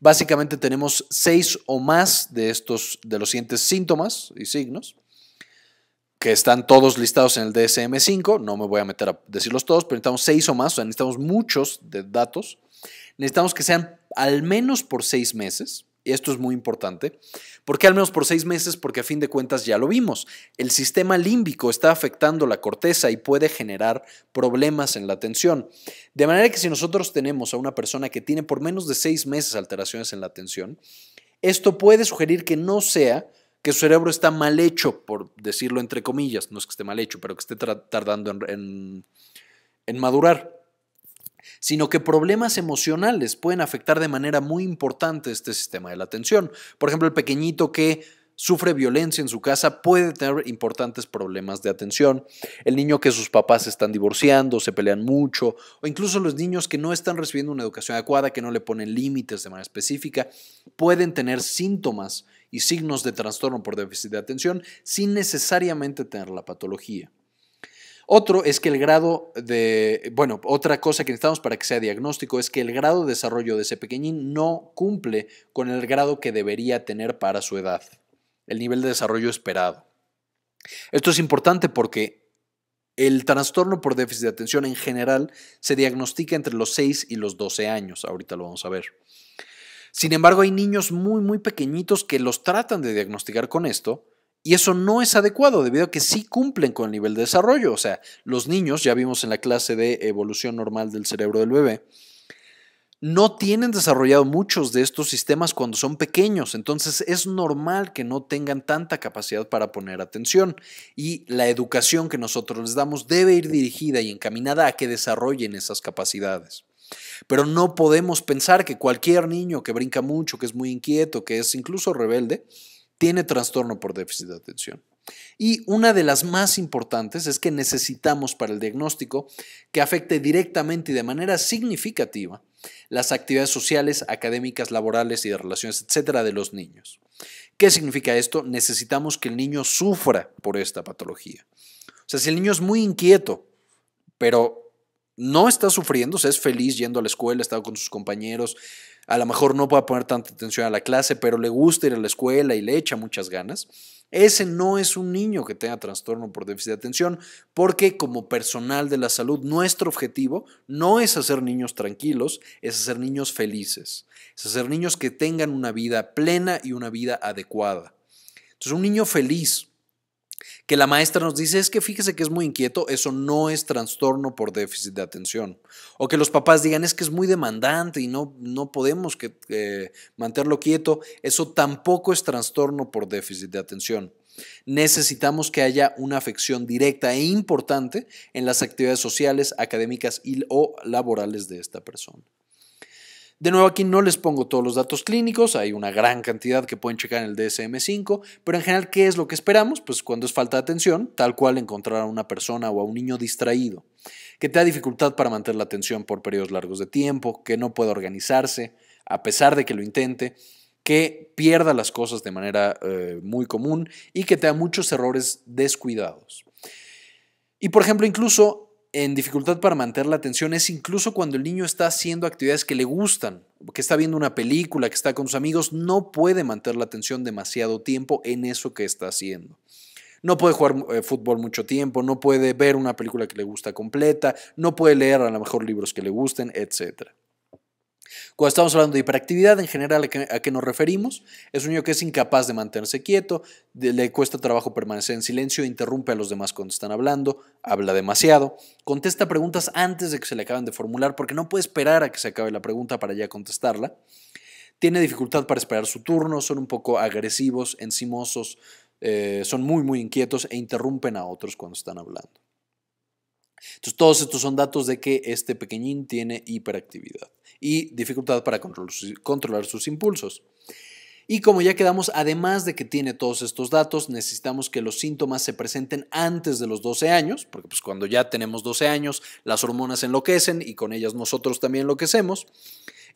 Básicamente tenemos seis o más de estos de los siguientes síntomas y signos que están todos listados en el DSM-5. No me voy a meter a decirlos todos, pero necesitamos seis o más, o necesitamos muchos de datos. Necesitamos que sean al menos por seis meses y esto es muy importante, ¿por qué al menos por seis meses? Porque a fin de cuentas ya lo vimos, el sistema límbico está afectando la corteza y puede generar problemas en la atención. De manera que si nosotros tenemos a una persona que tiene por menos de seis meses alteraciones en la atención, esto puede sugerir que no sea que su cerebro está mal hecho, por decirlo entre comillas, no es que esté mal hecho, pero que esté tardando en madurar sino que problemas emocionales pueden afectar de manera muy importante este sistema de la atención. Por ejemplo, el pequeñito que sufre violencia en su casa puede tener importantes problemas de atención. El niño que sus papás están divorciando, se pelean mucho, o incluso los niños que no están recibiendo una educación adecuada, que no le ponen límites de manera específica, pueden tener síntomas y signos de trastorno por déficit de atención sin necesariamente tener la patología. Otro es que el grado de, bueno, otra cosa que necesitamos para que sea diagnóstico es que el grado de desarrollo de ese pequeñín no cumple con el grado que debería tener para su edad, el nivel de desarrollo esperado. Esto es importante porque el trastorno por déficit de atención en general se diagnostica entre los 6 y los 12 años, ahorita lo vamos a ver. Sin embargo, hay niños muy, muy pequeñitos que los tratan de diagnosticar con esto, y eso no es adecuado debido a que sí cumplen con el nivel de desarrollo. O sea, los niños, ya vimos en la clase de evolución normal del cerebro del bebé, no tienen desarrollado muchos de estos sistemas cuando son pequeños, entonces es normal que no tengan tanta capacidad para poner atención y la educación que nosotros les damos debe ir dirigida y encaminada a que desarrollen esas capacidades. Pero no podemos pensar que cualquier niño que brinca mucho, que es muy inquieto, que es incluso rebelde, tiene trastorno por déficit de atención. Y una de las más importantes es que necesitamos para el diagnóstico que afecte directamente y de manera significativa las actividades sociales, académicas, laborales y de relaciones, etcétera, de los niños. ¿Qué significa esto? Necesitamos que el niño sufra por esta patología. O sea, si el niño es muy inquieto, pero no está sufriendo, o sea, es feliz yendo a la escuela, estado con sus compañeros, a lo mejor no pueda poner tanta atención a la clase, pero le gusta ir a la escuela y le echa muchas ganas. Ese no es un niño que tenga trastorno por déficit de atención, porque como personal de la salud, nuestro objetivo no es hacer niños tranquilos, es hacer niños felices, es hacer niños que tengan una vida plena y una vida adecuada. Entonces, un niño feliz, que la maestra nos dice es que fíjese que es muy inquieto, eso no es trastorno por déficit de atención. O que los papás digan es que es muy demandante y no, no podemos que, eh, mantenerlo quieto, eso tampoco es trastorno por déficit de atención. Necesitamos que haya una afección directa e importante en las actividades sociales, académicas o laborales de esta persona. De nuevo, aquí no les pongo todos los datos clínicos, hay una gran cantidad que pueden checar en el DSM5, pero en general, ¿qué es lo que esperamos? Pues cuando es falta de atención, tal cual encontrar a una persona o a un niño distraído, que te da dificultad para mantener la atención por periodos largos de tiempo, que no pueda organizarse, a pesar de que lo intente, que pierda las cosas de manera eh, muy común y que te da muchos errores descuidados. Y por ejemplo, incluso en dificultad para mantener la atención es incluso cuando el niño está haciendo actividades que le gustan, que está viendo una película, que está con sus amigos, no puede mantener la atención demasiado tiempo en eso que está haciendo. No puede jugar eh, fútbol mucho tiempo, no puede ver una película que le gusta completa, no puede leer a lo mejor libros que le gusten, etcétera. Cuando estamos hablando de hiperactividad, en general, ¿a qué, nos referimos? Es un niño que es incapaz de mantenerse quieto, le cuesta trabajo permanecer en silencio, interrumpe a los demás cuando están hablando, habla demasiado, contesta preguntas antes de que se le acaben de formular porque no puede esperar a que se acabe la pregunta para ya contestarla. Tiene dificultad para esperar su turno, son un poco agresivos, encimosos, eh, son muy, muy inquietos e interrumpen a otros cuando están hablando. Entonces, todos estos son datos de que este pequeñín tiene hiperactividad y dificultad para controlar sus impulsos. Y como ya quedamos, además de que tiene todos estos datos, necesitamos que los síntomas se presenten antes de los 12 años, porque pues, cuando ya tenemos 12 años, las hormonas enloquecen y con ellas nosotros también enloquecemos.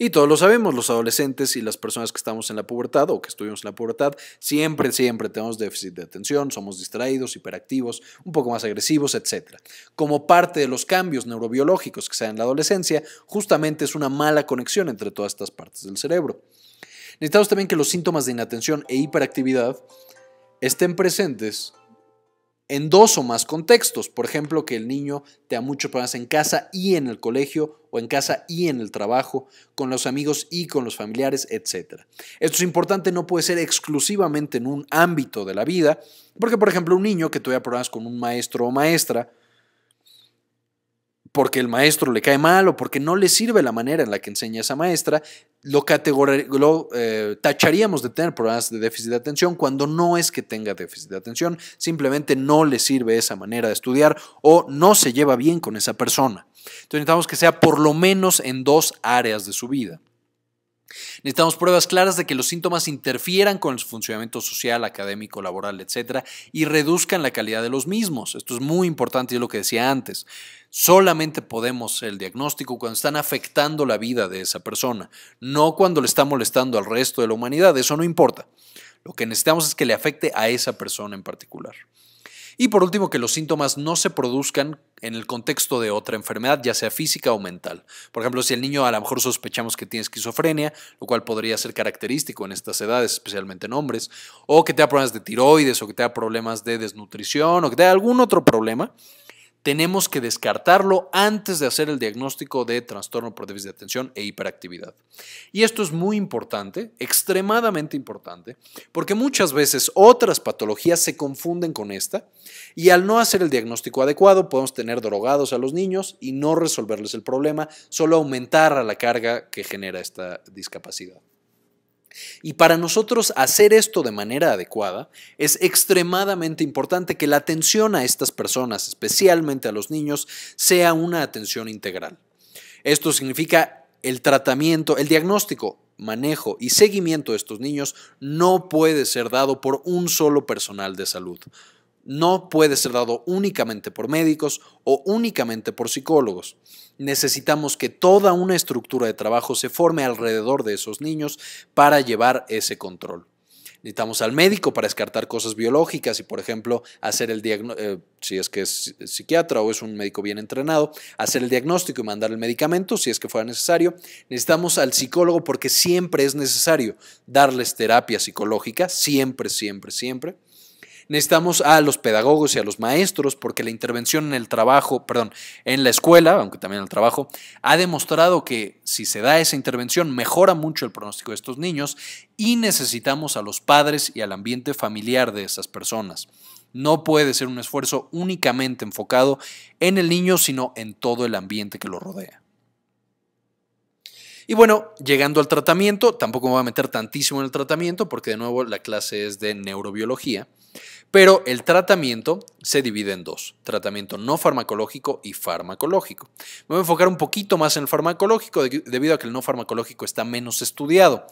Y todos lo sabemos, los adolescentes y las personas que estamos en la pubertad o que estuvimos en la pubertad, siempre, siempre tenemos déficit de atención, somos distraídos, hiperactivos, un poco más agresivos, etc. Como parte de los cambios neurobiológicos que se dan en la adolescencia, justamente es una mala conexión entre todas estas partes del cerebro. Necesitamos también que los síntomas de inatención e hiperactividad estén presentes en dos o más contextos. Por ejemplo, que el niño te tenga muchos problemas en casa y en el colegio, o en casa y en el trabajo, con los amigos y con los familiares, etcétera. Esto es importante, no puede ser exclusivamente en un ámbito de la vida, porque por ejemplo un niño que tuviera problemas con un maestro o maestra, porque el maestro le cae mal o porque no le sirve la manera en la que enseña esa maestra, lo, lo eh, tacharíamos de tener problemas de déficit de atención cuando no es que tenga déficit de atención, simplemente no le sirve esa manera de estudiar o no se lleva bien con esa persona. Entonces necesitamos que sea por lo menos en dos áreas de su vida. Necesitamos pruebas claras de que los síntomas interfieran con el funcionamiento social, académico, laboral, etcétera, y reduzcan la calidad de los mismos. Esto es muy importante y es lo que decía antes. Solamente podemos el diagnóstico cuando están afectando la vida de esa persona, no cuando le está molestando al resto de la humanidad. Eso no importa. Lo que necesitamos es que le afecte a esa persona en particular. Y por último, que los síntomas no se produzcan en el contexto de otra enfermedad, ya sea física o mental. Por ejemplo, si el niño a lo mejor sospechamos que tiene esquizofrenia, lo cual podría ser característico en estas edades, especialmente en hombres, o que tenga problemas de tiroides, o que tenga problemas de desnutrición, o que tenga algún otro problema, tenemos que descartarlo antes de hacer el diagnóstico de trastorno por déficit de atención e hiperactividad. Y esto es muy importante, extremadamente importante, porque muchas veces otras patologías se confunden con esta y al no hacer el diagnóstico adecuado podemos tener drogados a los niños y no resolverles el problema, solo aumentar a la carga que genera esta discapacidad. Y para nosotros hacer esto de manera adecuada es extremadamente importante que la atención a estas personas, especialmente a los niños, sea una atención integral. Esto significa el tratamiento, el diagnóstico, manejo y seguimiento de estos niños no puede ser dado por un solo personal de salud no puede ser dado únicamente por médicos o únicamente por psicólogos. Necesitamos que toda una estructura de trabajo se forme alrededor de esos niños para llevar ese control. Necesitamos al médico para descartar cosas biológicas y, por ejemplo, hacer el diagnóstico, eh, si es que es psiquiatra o es un médico bien entrenado, hacer el diagnóstico y mandar el medicamento si es que fuera necesario. Necesitamos al psicólogo porque siempre es necesario darles terapia psicológica, siempre, siempre, siempre. Necesitamos a los pedagogos y a los maestros porque la intervención en el trabajo, perdón, en la escuela, aunque también en el trabajo, ha demostrado que si se da esa intervención mejora mucho el pronóstico de estos niños y necesitamos a los padres y al ambiente familiar de esas personas. No puede ser un esfuerzo únicamente enfocado en el niño, sino en todo el ambiente que lo rodea. Y bueno, llegando al tratamiento, tampoco me voy a meter tantísimo en el tratamiento porque de nuevo la clase es de neurobiología. Pero el tratamiento se divide en dos, tratamiento no farmacológico y farmacológico. Me voy a enfocar un poquito más en el farmacológico debido a que el no farmacológico está menos estudiado.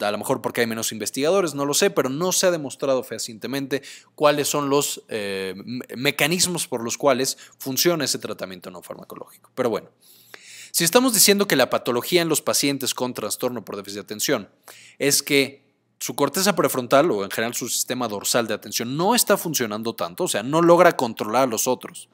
A lo mejor porque hay menos investigadores, no lo sé, pero no se ha demostrado fehacientemente cuáles son los eh, mecanismos por los cuales funciona ese tratamiento no farmacológico. Pero bueno, si estamos diciendo que la patología en los pacientes con trastorno por déficit de atención es que su corteza prefrontal o en general su sistema dorsal de atención no está funcionando tanto, o sea, no logra controlar a los otros.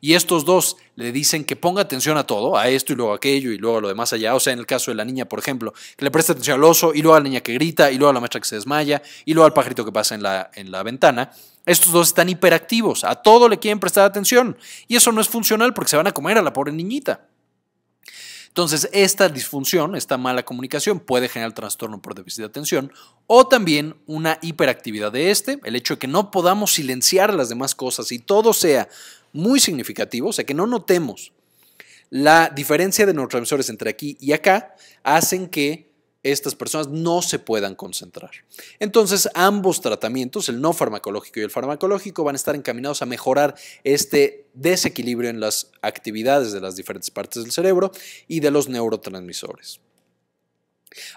Y estos dos le dicen que ponga atención a todo, a esto y luego a aquello y luego a lo demás allá. O sea, en el caso de la niña, por ejemplo, que le preste atención al oso y luego a la niña que grita y luego a la maestra que se desmaya y luego al pajarito que pasa en la, en la ventana. Estos dos están hiperactivos, a todo le quieren prestar atención y eso no es funcional porque se van a comer a la pobre niñita. Entonces, esta disfunción, esta mala comunicación puede generar trastorno por déficit de atención o también una hiperactividad de este, el hecho de que no podamos silenciar las demás cosas y todo sea muy significativo, o sea, que no notemos la diferencia de neurotransmisores entre aquí y acá, hacen que estas personas no se puedan concentrar. Entonces, ambos tratamientos, el no farmacológico y el farmacológico, van a estar encaminados a mejorar este desequilibrio en las actividades de las diferentes partes del cerebro y de los neurotransmisores.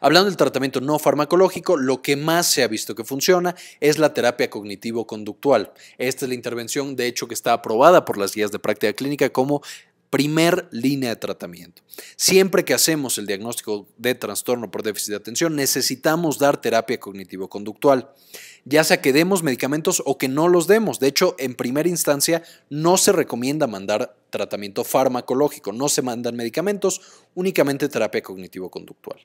Hablando del tratamiento no farmacológico, lo que más se ha visto que funciona es la terapia cognitivo-conductual. Esta es la intervención, de hecho, que está aprobada por las guías de práctica clínica como Primer línea de tratamiento. Siempre que hacemos el diagnóstico de trastorno por déficit de atención, necesitamos dar terapia cognitivo-conductual, ya sea que demos medicamentos o que no los demos. De hecho, en primera instancia, no se recomienda mandar tratamiento farmacológico, no se mandan medicamentos, únicamente terapia cognitivo-conductual.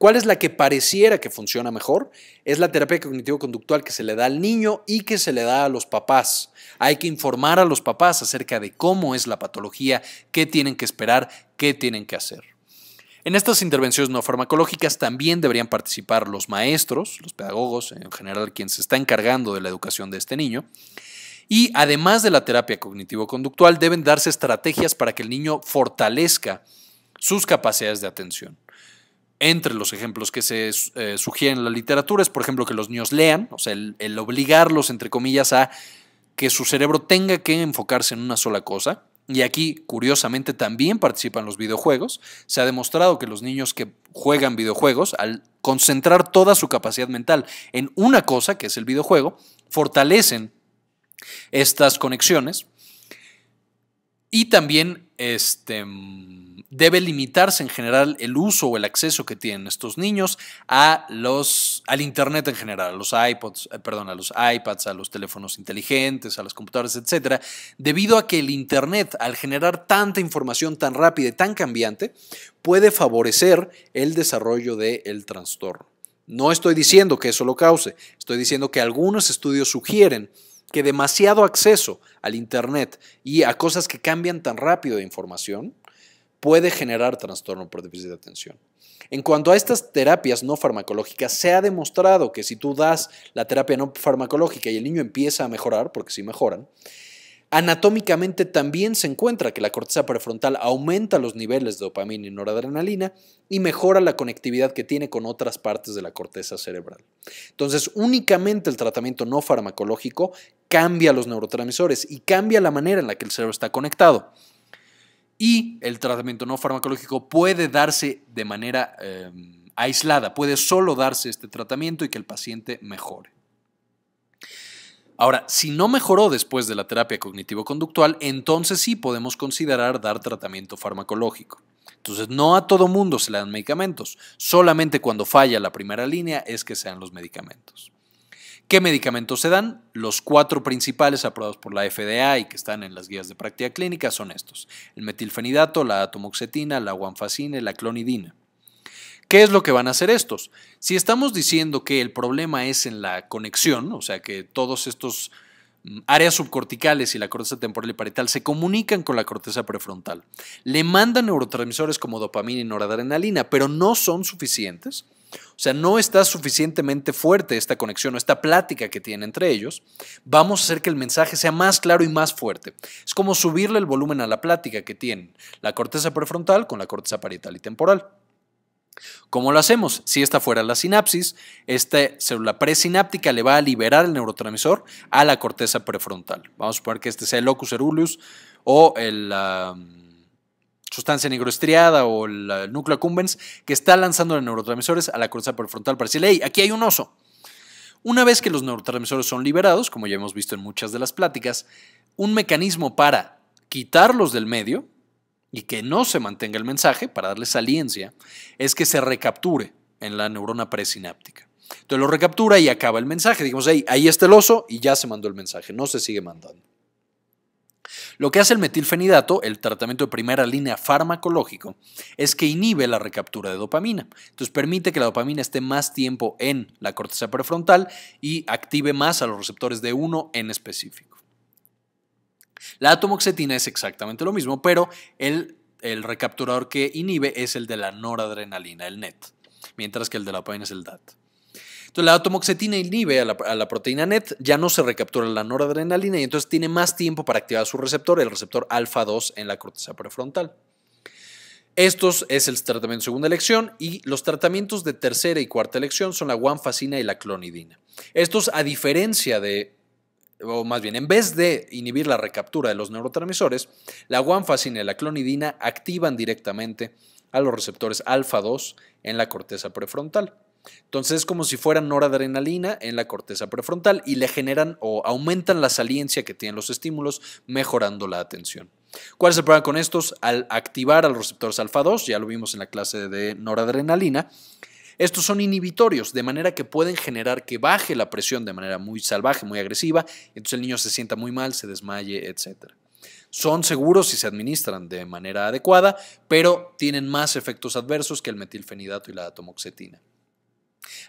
¿Cuál es la que pareciera que funciona mejor? Es la terapia cognitivo-conductual que se le da al niño y que se le da a los papás. Hay que informar a los papás acerca de cómo es la patología, qué tienen que esperar, qué tienen que hacer. En estas intervenciones no farmacológicas también deberían participar los maestros, los pedagogos, en general quien se está encargando de la educación de este niño. Y además de la terapia cognitivo-conductual, deben darse estrategias para que el niño fortalezca sus capacidades de atención. Entre los ejemplos que se eh, sugieren en la literatura es, por ejemplo, que los niños lean, o sea, el, el obligarlos, entre comillas, a que su cerebro tenga que enfocarse en una sola cosa. Y aquí, curiosamente, también participan los videojuegos. Se ha demostrado que los niños que juegan videojuegos, al concentrar toda su capacidad mental en una cosa, que es el videojuego, fortalecen estas conexiones. Y también, este mm, debe limitarse en general el uso o el acceso que tienen estos niños a los, al Internet en general, a los iPods, eh, perdón, a los iPads, a los teléfonos inteligentes, a las computadoras, etcétera, debido a que el Internet, al generar tanta información tan rápida y tan cambiante, puede favorecer el desarrollo del trastorno. No estoy diciendo que eso lo cause, estoy diciendo que algunos estudios sugieren que demasiado acceso al Internet y a cosas que cambian tan rápido de información puede generar trastorno por déficit de atención. En cuanto a estas terapias no farmacológicas, se ha demostrado que si tú das la terapia no farmacológica y el niño empieza a mejorar, porque sí mejoran, anatómicamente también se encuentra que la corteza prefrontal aumenta los niveles de dopamina y noradrenalina y mejora la conectividad que tiene con otras partes de la corteza cerebral. Entonces, únicamente el tratamiento no farmacológico cambia los neurotransmisores y cambia la manera en la que el cerebro está conectado y el tratamiento no farmacológico puede darse de manera em, aislada, puede solo darse este tratamiento y que el paciente mejore. Ahora, si no mejoró después de la terapia cognitivo-conductual, entonces sí podemos considerar dar tratamiento farmacológico. Entonces, no a todo mundo se le dan medicamentos, solamente cuando falla la primera línea es que sean los medicamentos. ¿Qué medicamentos se dan? Los cuatro principales aprobados por la FDA y que están en las guías de práctica clínica son estos: el metilfenidato, la atomoxetina, la guanfacina y la clonidina. ¿Qué es lo que van a hacer estos? Si estamos diciendo que el problema es en la conexión, o sea que todos estos mm, áreas subcorticales y la corteza temporal y parietal se comunican con la corteza prefrontal. Le mandan neurotransmisores como dopamina y noradrenalina, pero no son suficientes o sea, no está suficientemente fuerte esta conexión o esta plática que tiene entre ellos. Vamos a hacer que el mensaje sea más claro y más fuerte. Es como subirle el volumen a la plática que tienen la corteza prefrontal con la corteza parietal y temporal. ¿Cómo lo hacemos? Si esta fuera la sinapsis, esta célula presináptica le va a liberar el neurotransmisor a la corteza prefrontal. Vamos a suponer que este sea el locus ceruleus o el sustancia negroestriada o el núcleo accumbens que está lanzando los neurotransmisores a la corteza prefrontal para decirle, hey, aquí hay un oso. Una vez que los neurotransmisores son liberados, como ya hemos visto en muchas de las pláticas, un mecanismo para quitarlos del medio y que no se mantenga el mensaje, para darle saliencia, es que se recapture en la neurona presináptica. Entonces lo recaptura y acaba el mensaje. Digamos, hey, ahí está el oso y ya se mandó el mensaje, no se sigue mandando. Lo que hace el metilfenidato, el tratamiento de primera línea farmacológico, es que inhibe la recaptura de dopamina. Entonces permite que la dopamina esté más tiempo en la corteza prefrontal y active más a los receptores de uno en específico. La atomoxetina es exactamente lo mismo, pero el, el recapturador que inhibe es el de la noradrenalina, el NET, mientras que el de la dopamina es el DAT. Entonces la atomoxetina inhibe a la, proteína NET, ya no se recaptura la noradrenalina y entonces tiene más tiempo para activar su receptor, el receptor alfa 2 en la corteza prefrontal. Estos es el tratamiento de segunda elección y los tratamientos de tercera y cuarta elección son la guanfacina y la clonidina. Estos, a diferencia de, o más bien, en vez de inhibir la recaptura de los neurotransmisores, la guanfacina y la clonidina activan directamente a los receptores alfa 2 en la corteza prefrontal. Entonces es como si fueran noradrenalina en la corteza prefrontal y le generan o aumentan la saliencia que tienen los estímulos, mejorando la atención. ¿Cuál es el problema con estos? Al activar al receptor alfa-2, ya lo vimos en la clase de noradrenalina, estos son inhibitorios, de manera que pueden generar que baje la presión de manera muy salvaje, muy agresiva, entonces el niño se sienta muy mal, se desmaye, etcétera. Son seguros si se administran de manera adecuada, pero tienen más efectos adversos que el metilfenidato y la atomoxetina.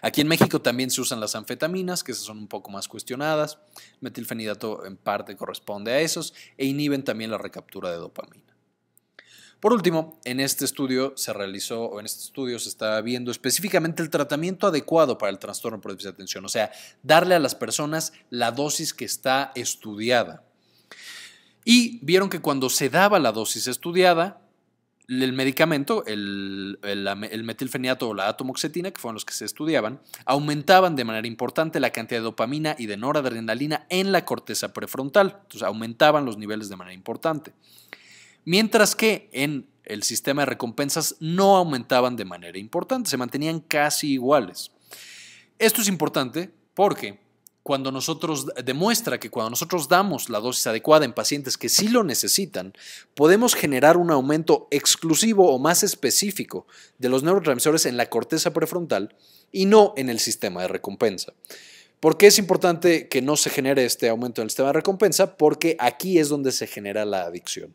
Aquí en México también se usan las anfetaminas, que son un poco más cuestionadas. Metilfenidato en parte corresponde a esos e inhiben también la recaptura de dopamina. Por último, en este estudio se realizó, o en este estudio se está viendo específicamente el tratamiento adecuado para el trastorno por déficit de atención, o sea, darle a las personas la dosis que está estudiada. Y vieron que cuando se daba la dosis estudiada, el medicamento, el, el, metilfenidato o la atomoxetina, que fueron los que se estudiaban, aumentaban de manera importante la cantidad de dopamina y de noradrenalina en la corteza prefrontal. Entonces, aumentaban los niveles de manera importante. Mientras que en el sistema de recompensas no aumentaban de manera importante, se mantenían casi iguales. Esto es importante porque cuando nosotros demuestra que cuando nosotros damos la dosis adecuada en pacientes que sí lo necesitan, podemos generar un aumento exclusivo o más específico de los neurotransmisores en la corteza prefrontal y no en el sistema de recompensa. ¿Por qué es importante que no se genere este aumento en el sistema de recompensa? Porque aquí es donde se genera la adicción.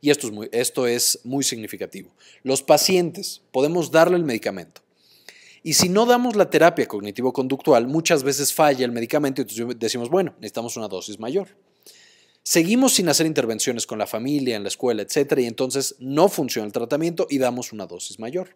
Y esto es muy, esto es muy significativo. Los pacientes podemos darle el medicamento y si no damos la terapia cognitivo-conductual, muchas veces falla el medicamento y decimos, bueno, necesitamos una dosis mayor. Seguimos sin hacer intervenciones con la familia, en la escuela, etcétera, y entonces no funciona el tratamiento y damos una dosis mayor.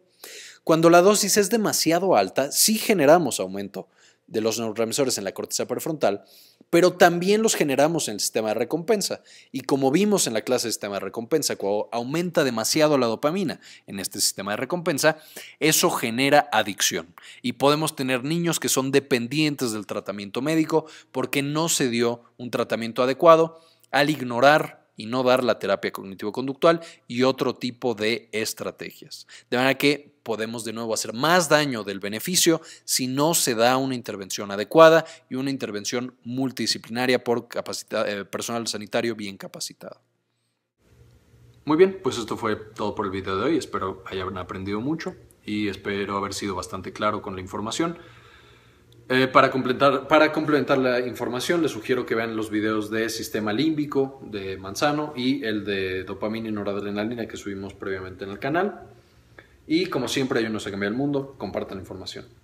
Cuando la dosis es demasiado alta, sí generamos aumento, de los neurotransmisores en la corteza prefrontal, pero también los generamos en el sistema de recompensa. Y como vimos en la clase de sistema de recompensa, cuando aumenta demasiado la dopamina en este sistema de recompensa, eso genera adicción. Y podemos tener niños que son dependientes del tratamiento médico porque no se dio un tratamiento adecuado al ignorar y no dar la terapia cognitivo-conductual y otro tipo de estrategias. De manera que podemos de nuevo hacer más daño del beneficio si no se da una intervención adecuada y una intervención multidisciplinaria por eh, personal sanitario bien capacitado. Muy bien, pues esto fue todo por el video de hoy. Espero hayan aprendido mucho y espero haber sido bastante claro con la información. Eh, para, completar, para complementar la información, les sugiero que vean los videos de Sistema Límbico de Manzano y el de Dopamina y Noradrenalina que subimos previamente en el canal. Y como siempre, ayúdenos se cambia el mundo, compartan la información.